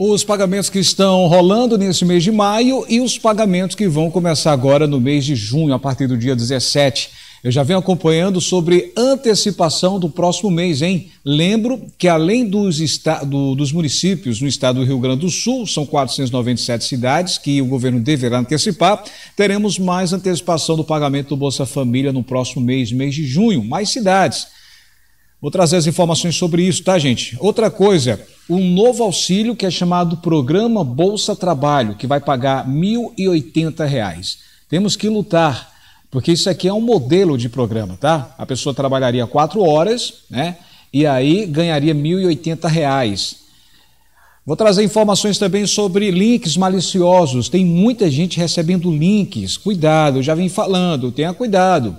os pagamentos que estão rolando nesse mês de maio e os pagamentos que vão começar agora no mês de junho, a partir do dia 17. Eu já venho acompanhando sobre antecipação do próximo mês, hein? Lembro que além dos, do, dos municípios no estado do Rio Grande do Sul, são 497 cidades que o governo deverá antecipar, teremos mais antecipação do pagamento do Bolsa Família no próximo mês, mês de junho, mais cidades. Vou trazer as informações sobre isso, tá, gente? Outra coisa, um novo auxílio que é chamado Programa Bolsa Trabalho, que vai pagar R$ 1.080. Temos que lutar, porque isso aqui é um modelo de programa, tá? A pessoa trabalharia quatro horas, né? E aí ganharia R$ 1.080. Vou trazer informações também sobre links maliciosos. Tem muita gente recebendo links. Cuidado, eu já vim falando, tenha cuidado.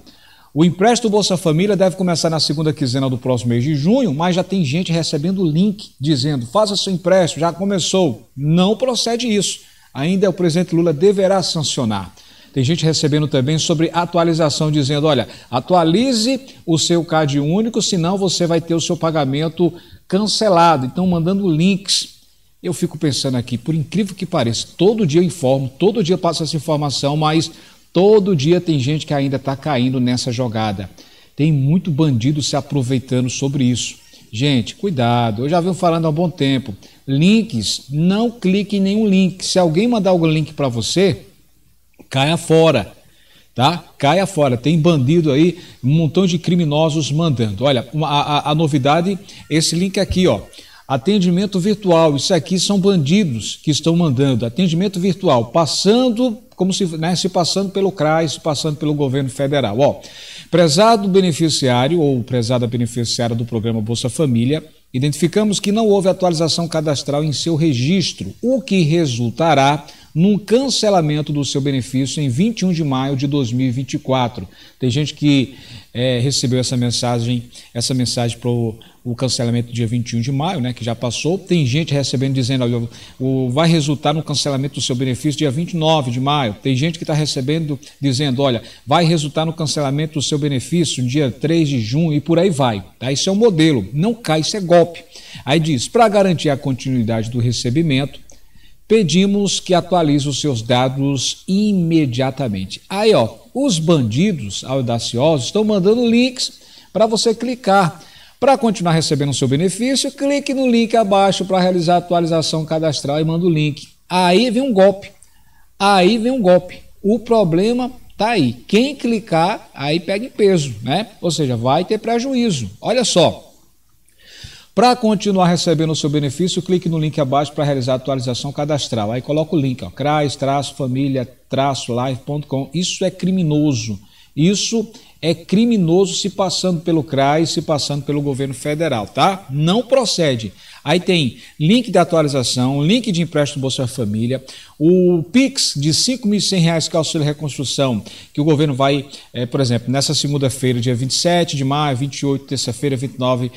O empréstimo Bolsa Família deve começar na segunda quinzena do próximo mês de junho, mas já tem gente recebendo o link dizendo: faça seu empréstimo, já começou. Não procede isso. Ainda o presidente Lula deverá sancionar. Tem gente recebendo também sobre atualização, dizendo: olha, atualize o seu CAD único, senão você vai ter o seu pagamento cancelado. Então, mandando links. Eu fico pensando aqui, por incrível que pareça, todo dia eu informo, todo dia eu passo essa informação, mas Todo dia tem gente que ainda está caindo nessa jogada. Tem muito bandido se aproveitando sobre isso. Gente, cuidado, eu já venho falando há um bom tempo. Links, não clique em nenhum link. Se alguém mandar algum link para você, caia fora, tá? Caia fora. Tem bandido aí, um montão de criminosos mandando. Olha, a, a, a novidade, esse link aqui, ó. Atendimento virtual, isso aqui são bandidos que estão mandando. Atendimento virtual, passando como se, né, se passando pelo CRAS, se passando pelo governo federal. Ó, prezado beneficiário ou prezada beneficiária do programa Bolsa Família, identificamos que não houve atualização cadastral em seu registro, o que resultará num cancelamento do seu benefício em 21 de maio de 2024. Tem gente que é, recebeu essa mensagem, essa mensagem o o cancelamento dia 21 de maio, né, que já passou. Tem gente recebendo dizendo, olha, o, vai resultar no cancelamento do seu benefício dia 29 de maio. Tem gente que está recebendo dizendo, olha, vai resultar no cancelamento do seu benefício dia 3 de junho e por aí vai. Tá? Isso é um modelo, não cai, isso é golpe. Aí diz, para garantir a continuidade do recebimento, pedimos que atualize os seus dados imediatamente. Aí, ó, os bandidos audaciosos estão mandando links para você clicar para continuar recebendo o seu benefício, clique no link abaixo para realizar a atualização cadastral e manda o link. Aí vem um golpe. Aí vem um golpe. O problema tá aí. Quem clicar, aí pega em peso, né? Ou seja, vai ter prejuízo. Olha só. Para continuar recebendo o seu benefício, clique no link abaixo para realizar a atualização cadastral. Aí coloca o link, ó, cras-família-live.com. Isso é criminoso. Isso é criminoso se passando pelo CRAI, se passando pelo governo federal, tá? Não procede. Aí tem link de atualização, link de empréstimo Bolsa Família, o Pix de R$ 5.100 que é auxílio reconstrução, que o governo vai, é, por exemplo, nessa segunda-feira, dia 27 de maio, 28, terça-feira, 29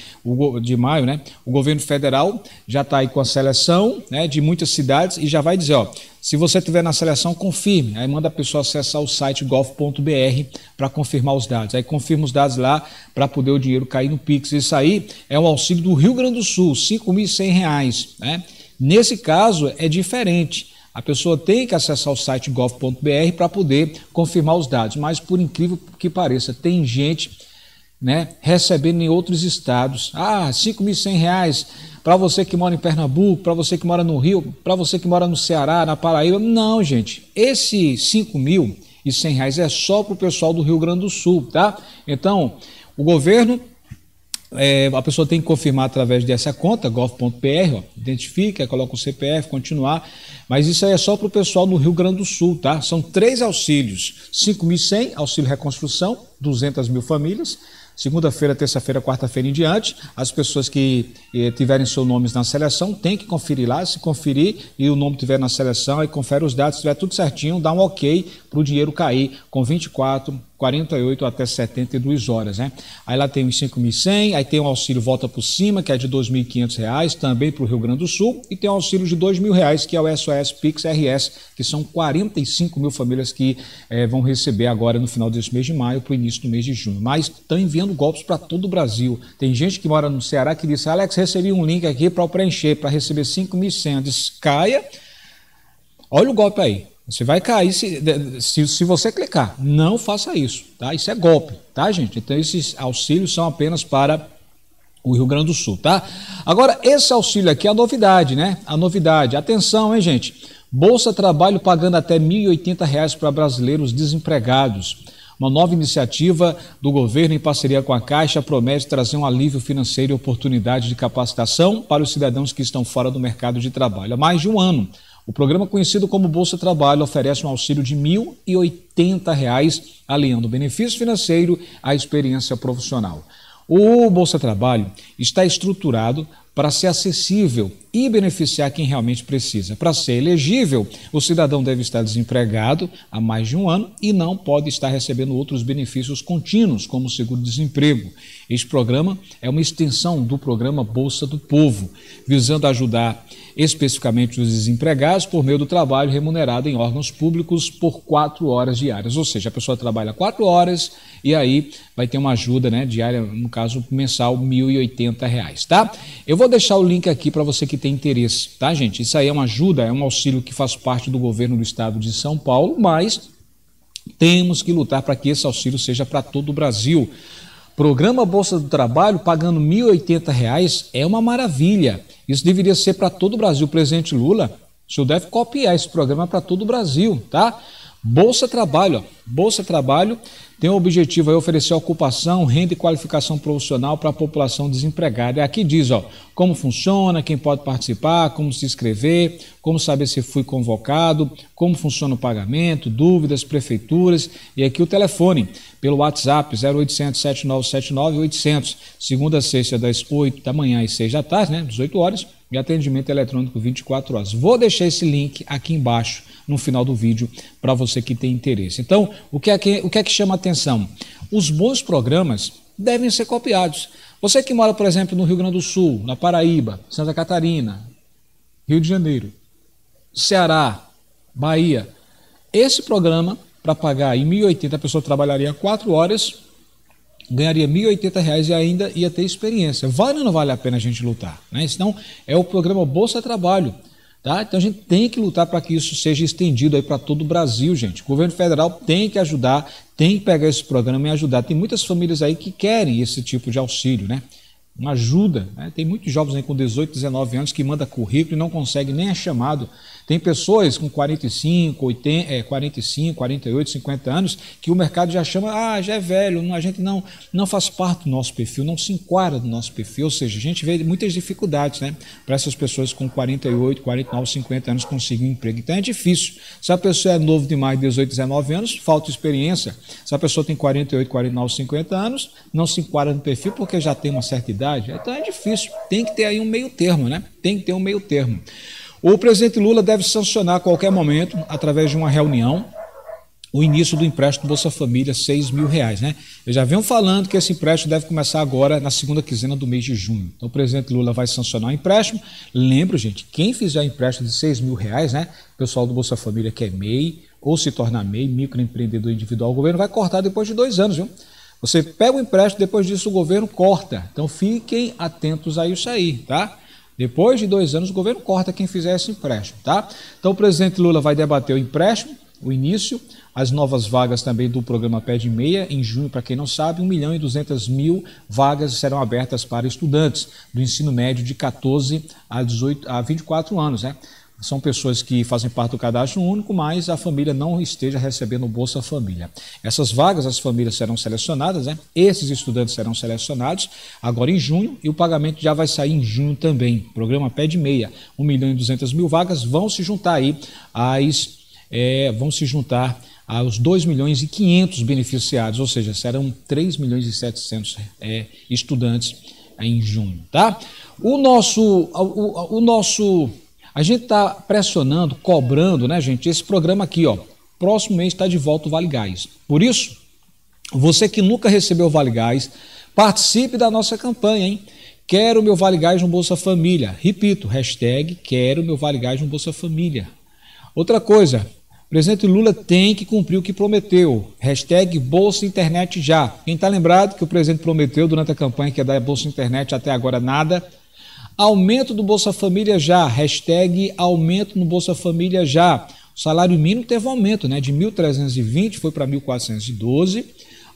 de maio, né? O governo federal já está aí com a seleção né, de muitas cidades e já vai dizer, ó, se você estiver na seleção, confirme. Aí manda a pessoa acessar o site golf.br para confirmar os dados. Aí confirma os dados lá para poder o dinheiro cair no Pix. Isso aí é um auxílio do Rio Grande do Sul, R$ 5.100. Né? Nesse caso, é diferente. A pessoa tem que acessar o site golf.br para poder confirmar os dados. Mas, por incrível que pareça, tem gente né, recebendo em outros estados. Ah, R$ reais para você que mora em Pernambuco, para você que mora no Rio, para você que mora no Ceará, na Paraíba. Não, gente. Esse R$ reais é só para o pessoal do Rio Grande do Sul, tá? Então, o governo, é, a pessoa tem que confirmar através dessa conta, gov.br, identifica, coloca o CPF, continuar. Mas isso aí é só para o pessoal do Rio Grande do Sul, tá? São três auxílios: 5.100, auxílio reconstrução, 200 mil famílias. Segunda-feira, terça-feira, quarta-feira em diante, as pessoas que eh, tiverem seus nomes na seleção têm que conferir lá. Se conferir e o nome tiver na seleção, aí confere os dados, se tiver tudo certinho, dá um ok para o dinheiro cair com 24 48 até 72 horas, né? Aí lá tem os 5.100, aí tem o auxílio volta por cima, que é de R$ 2.500, também para o Rio Grande do Sul, e tem o auxílio de R$ 2.000, que é o SOS Pix RS, que são 45 mil famílias que é, vão receber agora no final desse mês de maio para o início do mês de junho. Mas estão enviando golpes para todo o Brasil. Tem gente que mora no Ceará que disse, Alex, recebi um link aqui para preencher, para receber 5.100. descaia. caia, olha o golpe aí. Você vai cair se, se, se, você clicar. Não faça isso, tá? Isso é golpe, tá, gente? Então esses auxílios são apenas para o Rio Grande do Sul, tá? Agora, esse auxílio aqui é a novidade, né? A novidade. Atenção, hein, gente? Bolsa Trabalho pagando até R$ 1.080 para brasileiros desempregados. Uma nova iniciativa do governo, em parceria com a Caixa, promete trazer um alívio financeiro e oportunidade de capacitação para os cidadãos que estão fora do mercado de trabalho há mais de um ano. O programa conhecido como Bolsa Trabalho oferece um auxílio de R$ 1.080, reais, aliando benefício financeiro à experiência profissional. O Bolsa Trabalho está estruturado para ser acessível e beneficiar quem realmente precisa. Para ser elegível, o cidadão deve estar desempregado há mais de um ano e não pode estar recebendo outros benefícios contínuos, como seguro-desemprego. Este programa é uma extensão do programa Bolsa do Povo, visando ajudar especificamente os desempregados por meio do trabalho remunerado em órgãos públicos por quatro horas diárias. Ou seja, a pessoa trabalha quatro horas e aí vai ter uma ajuda né, diária, no caso mensal, R$ 1.080, tá? Eu vou deixar o link aqui para você que tem interesse, tá, gente? Isso aí é uma ajuda, é um auxílio que faz parte do governo do estado de São Paulo, mas temos que lutar para que esse auxílio seja para todo o Brasil. Programa Bolsa do Trabalho pagando R$ 1.080 é uma maravilha. Isso deveria ser para todo o Brasil. presidente Lula, o senhor deve copiar esse programa para todo o Brasil, tá? Bolsa Trabalho, ó. Bolsa Trabalho tem o objetivo de oferecer ocupação, renda e qualificação profissional para a população desempregada. É aqui diz, ó, como funciona, quem pode participar, como se inscrever, como saber se fui convocado, como funciona o pagamento, dúvidas, prefeituras e aqui o telefone pelo WhatsApp 0800 7979 800, segunda a sexta das 8 da manhã e 6 da tarde, né, 18 horas, e atendimento eletrônico 24 horas. Vou deixar esse link aqui embaixo no final do vídeo para você que tem interesse. Então, o que, é que, o que é que chama atenção? Os bons programas devem ser copiados. Você que mora, por exemplo, no Rio Grande do Sul, na Paraíba, Santa Catarina, Rio de Janeiro, Ceará, Bahia, esse programa, para pagar em 1.080, a pessoa trabalharia 4 horas, ganharia 1.080 reais e ainda ia ter experiência. Vale ou não vale a pena a gente lutar? Né? Então, é o programa Bolsa Trabalho. Tá? Então a gente tem que lutar para que isso seja estendido aí para todo o Brasil, gente. O governo federal tem que ajudar, tem que pegar esse programa e ajudar. Tem muitas famílias aí que querem esse tipo de auxílio, né? Uma ajuda. Né? Tem muitos jovens aí com 18, 19 anos que manda currículo e não consegue nem é chamado tem pessoas com 45, 80, é, 45, 48, 50 anos que o mercado já chama, ah, já é velho, a gente não, não faz parte do nosso perfil, não se enquadra no nosso perfil, ou seja, a gente vê muitas dificuldades né, para essas pessoas com 48, 49, 50 anos conseguirem um emprego. Então é difícil. Se a pessoa é novo demais, 18, 19 anos, falta experiência. Se a pessoa tem 48, 49, 50 anos, não se enquadra no perfil porque já tem uma certa idade, então é difícil. Tem que ter aí um meio termo, né? Tem que ter um meio termo. O presidente Lula deve sancionar a qualquer momento, através de uma reunião, o início do empréstimo Bolsa Família, 6 mil reais. Né? Eu já venho falando que esse empréstimo deve começar agora, na segunda quinzena do mês de junho. Então, o presidente Lula vai sancionar o empréstimo. Lembro, gente, quem fizer empréstimo de 6 mil reais, né? o pessoal do Bolsa Família que é MEI ou se tornar MEI, microempreendedor individual, o governo vai cortar depois de dois anos. Viu? Você pega o empréstimo, depois disso o governo corta. Então, fiquem atentos a isso aí, tá? Depois de dois anos, o governo corta quem fizer esse empréstimo, tá? Então, o presidente Lula vai debater o empréstimo, o início, as novas vagas também do programa Pé Meia. Em junho, para quem não sabe, 1 milhão e 200 mil vagas serão abertas para estudantes do ensino médio de 14 a, 18, a 24 anos, né? são pessoas que fazem parte do cadastro único, mas a família não esteja recebendo o Bolsa Família. Essas vagas, as famílias serão selecionadas, né? Esses estudantes serão selecionados agora em junho e o pagamento já vai sair em junho também. Programa Pé de Meia, 1 milhão e 200 mil vagas vão se juntar aí às. É, vão se juntar aos 2 milhões e 500 beneficiados, ou seja, serão 3 milhões e 700 é, estudantes em junho, tá? O nosso, o, o nosso a gente está pressionando, cobrando, né, gente? Esse programa aqui, ó. Próximo mês está de volta o Vale Gás. Por isso, você que nunca recebeu o Vale Gás, participe da nossa campanha, hein? Quero meu Vale Gás no Bolsa Família. Repito, hashtag quero meu Vale Gás no Bolsa Família. Outra coisa, o presidente Lula tem que cumprir o que prometeu. Hashtag Bolsa Internet já. Quem está lembrado que o presidente prometeu durante a campanha que ia dar Bolsa Internet até agora nada, Aumento do Bolsa Família já, hashtag aumento no Bolsa Família já. O salário mínimo teve um aumento, né? De 1.320 foi para 1.412.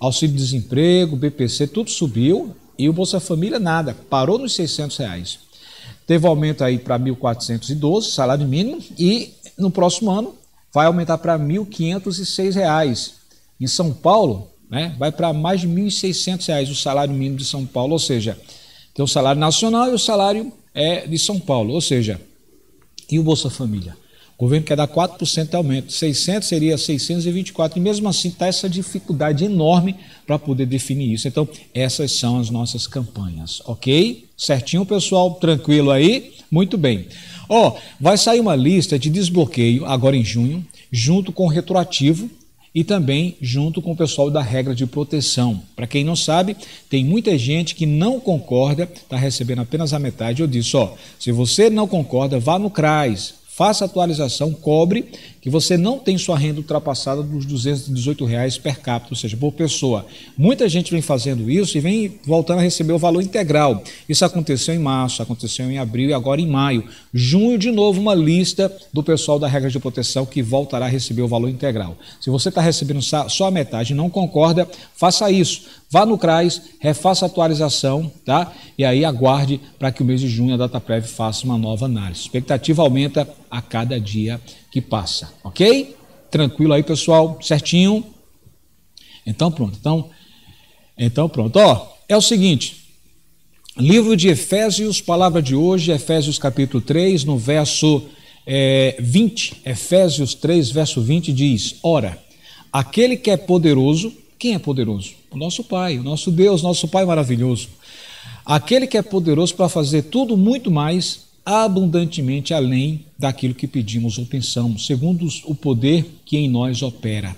Auxílio-desemprego, BPC, tudo subiu. E o Bolsa Família nada, parou nos 600 reais. Teve aumento aí para 1.412, salário mínimo. E no próximo ano vai aumentar para R$ 1.506. Em São Paulo, né, vai para mais de R$ 1.600 o salário mínimo de São Paulo, ou seja, tem o salário nacional e o salário é de São Paulo, ou seja, e o Bolsa Família? O governo quer dar 4% de aumento, 600 seria 624, e mesmo assim está essa dificuldade enorme para poder definir isso. Então, essas são as nossas campanhas, ok? Certinho, pessoal? Tranquilo aí? Muito bem. Ó, oh, vai sair uma lista de desbloqueio agora em junho, junto com o retroativo, e também junto com o pessoal da regra de proteção. Para quem não sabe, tem muita gente que não concorda, está recebendo apenas a metade. Eu disse: ó, se você não concorda, vá no CRAS, faça atualização, cobre que você não tem sua renda ultrapassada dos 218 reais per capita, ou seja, por pessoa. Muita gente vem fazendo isso e vem voltando a receber o valor integral. Isso aconteceu em março, aconteceu em abril e agora em maio. Junho, de novo, uma lista do pessoal da regra de proteção que voltará a receber o valor integral. Se você está recebendo só a metade e não concorda, faça isso. Vá no CRAS, refaça a atualização, tá? E aí aguarde para que o mês de junho a data prévia faça uma nova análise. A expectativa aumenta a cada dia que passa, ok? Tranquilo aí, pessoal, certinho? Então pronto, então, então pronto. Ó, é o seguinte, livro de Efésios, palavra de hoje, Efésios capítulo 3, no verso é, 20, Efésios 3, verso 20 diz, Ora, aquele que é poderoso, quem é poderoso? O nosso Pai, o nosso Deus, nosso Pai maravilhoso. Aquele que é poderoso para fazer tudo muito mais abundantemente além daquilo que pedimos ou pensamos, segundo o poder que em nós opera.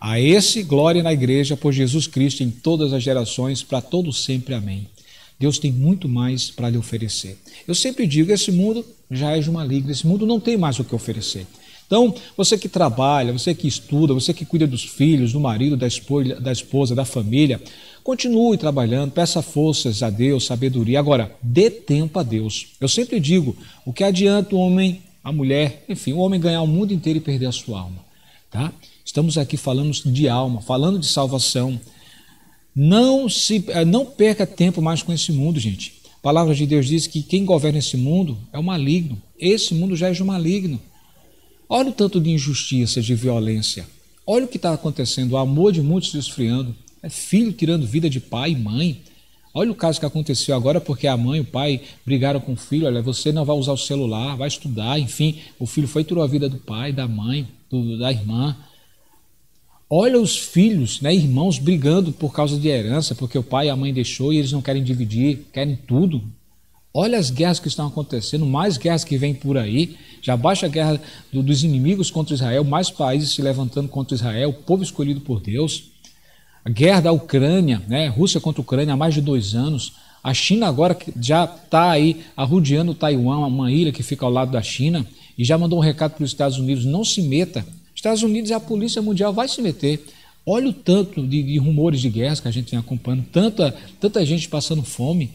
A esse, glória na igreja por Jesus Cristo em todas as gerações, para todos sempre. Amém. Deus tem muito mais para lhe oferecer. Eu sempre digo: esse mundo já é de uma liga, esse mundo não tem mais o que oferecer. Então, você que trabalha, você que estuda, você que cuida dos filhos, do marido, da esposa, da, esposa, da família, Continue trabalhando, peça forças a Deus, sabedoria. Agora, dê tempo a Deus. Eu sempre digo: o que adianta o homem, a mulher, enfim, o homem ganhar o mundo inteiro e perder a sua alma? Tá? Estamos aqui falando de alma, falando de salvação. Não, se, eh, não perca tempo mais com esse mundo, gente. A palavra de Deus diz que quem governa esse mundo é o maligno. Esse mundo já é o maligno. Olha o tanto de injustiça, de violência. Olha o que está acontecendo, o amor de muitos se esfriando. É filho tirando vida de pai e mãe. Olha o caso que aconteceu agora, porque a mãe e o pai brigaram com o filho. Olha, você não vai usar o celular, vai estudar. Enfim, o filho foi e tirou a vida do pai, da mãe, do, da irmã. Olha os filhos, né, irmãos brigando por causa de herança, porque o pai e a mãe deixou e eles não querem dividir, querem tudo. Olha as guerras que estão acontecendo, mais guerras que vêm por aí. Já baixa a guerra do, dos inimigos contra Israel, mais países se levantando contra Israel, o povo escolhido por Deus a guerra da Ucrânia, né? Rússia contra a Ucrânia há mais de dois anos. A China agora já está aí arrudeando Taiwan, uma ilha que fica ao lado da China, e já mandou um recado para os Estados Unidos: não se meta. Estados Unidos e é a Polícia Mundial vai se meter. Olha o tanto de, de rumores de guerras que a gente vem acompanhando, tanta, tanta gente passando fome,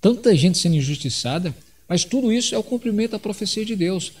tanta gente sendo injustiçada, mas tudo isso é o cumprimento da profecia de Deus.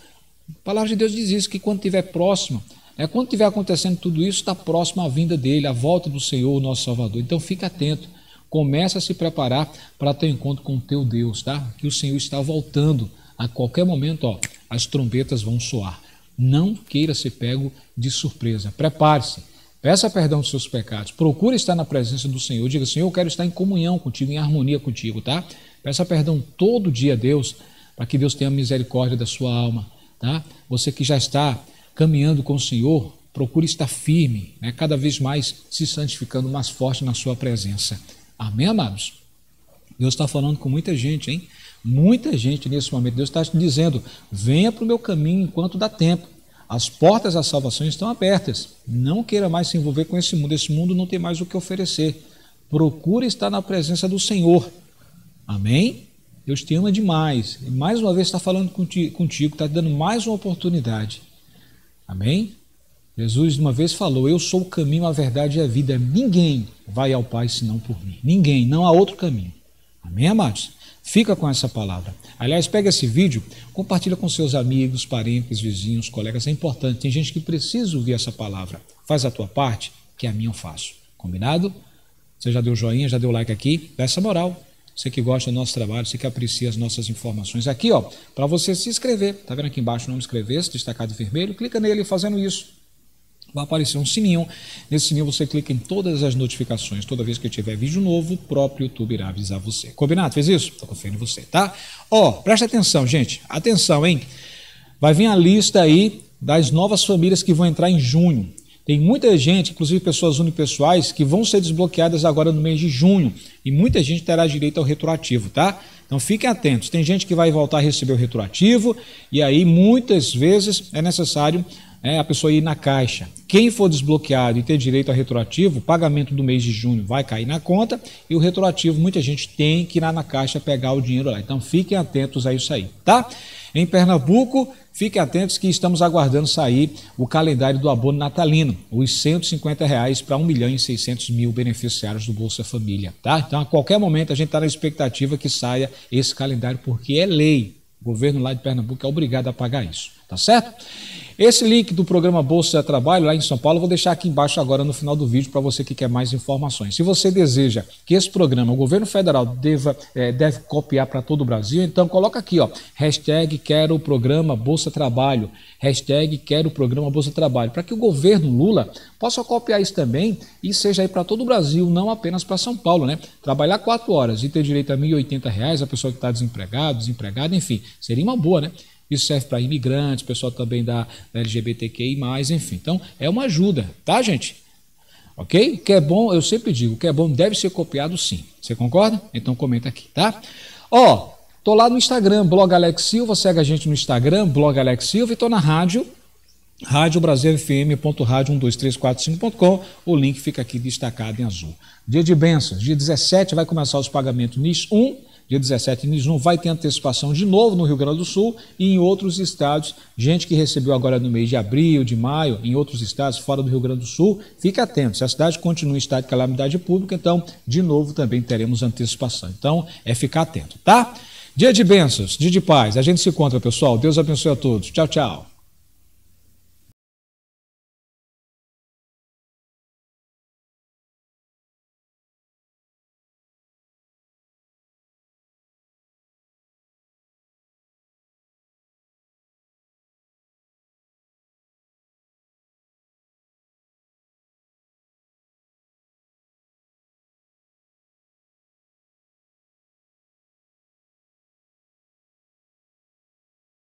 A palavra de Deus diz isso, que quando estiver próximo, é quando estiver acontecendo tudo isso, está próximo à vinda dele, à volta do Senhor, nosso Salvador. Então fica atento, começa a se preparar para teu encontro com o teu Deus, tá? Que o Senhor está voltando. A qualquer momento, ó, as trombetas vão soar. Não queira ser pego de surpresa. Prepare-se. Peça perdão dos seus pecados. Procure estar na presença do Senhor. Diga, Senhor, eu quero estar em comunhão contigo, em harmonia contigo, tá? Peça perdão todo dia a Deus, para que Deus tenha misericórdia da sua alma, tá? Você que já está caminhando com o Senhor, procure estar firme, né, cada vez mais se santificando mais forte na sua presença. Amém, amados? Deus está falando com muita gente, hein? Muita gente nesse momento. Deus está dizendo: venha para o meu caminho enquanto dá tempo. As portas da salvação estão abertas. Não queira mais se envolver com esse mundo. Esse mundo não tem mais o que oferecer. Procure estar na presença do Senhor. Amém? Deus te ama demais. mais uma vez está falando contigo, está te dando mais uma oportunidade. Amém? Jesus uma vez falou: Eu sou o caminho, a verdade e a vida. Ninguém vai ao Pai senão por mim. Ninguém, não há outro caminho. Amém, amados? Fica com essa palavra. Aliás, pega esse vídeo, compartilha com seus amigos, parentes, vizinhos, colegas. É importante. Tem gente que precisa ouvir essa palavra. Faz a tua parte, que a minha eu faço. Combinado? Você já deu joinha, já deu like aqui? Dá essa moral você que gosta do nosso trabalho, você que aprecia as nossas informações. Aqui, ó, para você se inscrever, tá vendo aqui embaixo o nome inscrever-se, destacado vermelho, clica nele fazendo isso. Vai aparecer um sininho. Nesse sininho você clica em todas as notificações. Toda vez que tiver vídeo novo, o próprio YouTube irá avisar você. Combinado? Fez isso? Tô confiando em você, tá? Ó, presta atenção, gente. Atenção, hein? Vai vir a lista aí das novas famílias que vão entrar em junho. Tem muita gente, inclusive pessoas unipessoais, que vão ser desbloqueadas agora no mês de junho. E muita gente terá direito ao retroativo, tá? Então fiquem atentos. Tem gente que vai voltar a receber o retroativo, e aí muitas vezes é necessário é, a pessoa ir na caixa. Quem for desbloqueado e ter direito ao retroativo, o pagamento do mês de junho vai cair na conta e o retroativo, muita gente tem que ir lá na caixa pegar o dinheiro lá. Então fiquem atentos a isso aí, tá? Em Pernambuco, Fiquem atentos que estamos aguardando sair o calendário do abono natalino, os 150 reais para 1 milhão e 600 mil beneficiários do Bolsa Família, tá? Então, a qualquer momento a gente está na expectativa que saia esse calendário, porque é lei. O governo lá de Pernambuco é obrigado a pagar isso, tá certo? Esse link do programa Bolsa de Trabalho lá em São Paulo, eu vou deixar aqui embaixo agora no final do vídeo para você que quer mais informações. Se você deseja que esse programa, o governo federal, deva, é, deve copiar para todo o Brasil, então coloca aqui, ó, hashtag quero o programa Bolsa Trabalho, hashtag quero o programa Bolsa Trabalho, para que o governo Lula possa copiar isso também e seja aí para todo o Brasil, não apenas para São Paulo, né? Trabalhar quatro horas e ter direito a R$ 1.080, reais, a pessoa que está desempregada, desempregada, enfim, seria uma boa, né? Isso serve para imigrantes, pessoal também da LGBTQI, enfim. Então, é uma ajuda, tá, gente? Ok? O que é bom, eu sempre digo, o que é bom deve ser copiado sim. Você concorda? Então comenta aqui, tá? Ó, tô lá no Instagram, blog Alex Silva, segue a gente no Instagram, blog Alex Silva, e tô na rádio, radiobrasilfm.radio12345.com. O link fica aqui destacado em azul. Dia de bênçãos, dia 17 vai começar os pagamentos NIS 1 dia 17 em Nizum, vai ter antecipação de novo no Rio Grande do Sul e em outros estados. Gente que recebeu agora no mês de abril, de maio, em outros estados fora do Rio Grande do Sul, fique atento. Se a cidade continua em estado de calamidade pública, então, de novo, também teremos antecipação. Então, é ficar atento, tá? Dia de bênçãos, dia de paz. A gente se encontra, pessoal. Deus abençoe a todos. Tchau, tchau.